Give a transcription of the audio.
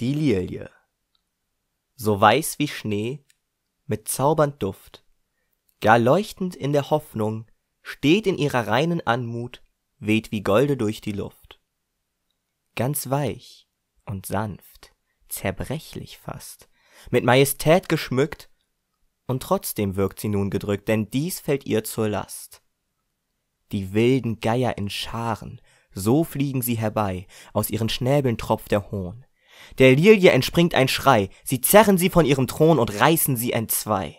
Die Lilie. So weiß wie Schnee, mit zaubernd Duft, gar leuchtend in der Hoffnung, steht in ihrer reinen Anmut, weht wie Golde durch die Luft. Ganz weich und sanft, zerbrechlich fast, mit Majestät geschmückt, und trotzdem wirkt sie nun gedrückt, denn dies fällt ihr zur Last. Die wilden Geier in Scharen, so fliegen sie herbei, aus ihren Schnäbeln tropft der Hohn. Der Lilie entspringt ein Schrei, sie zerren sie von ihrem Thron und reißen sie entzwei.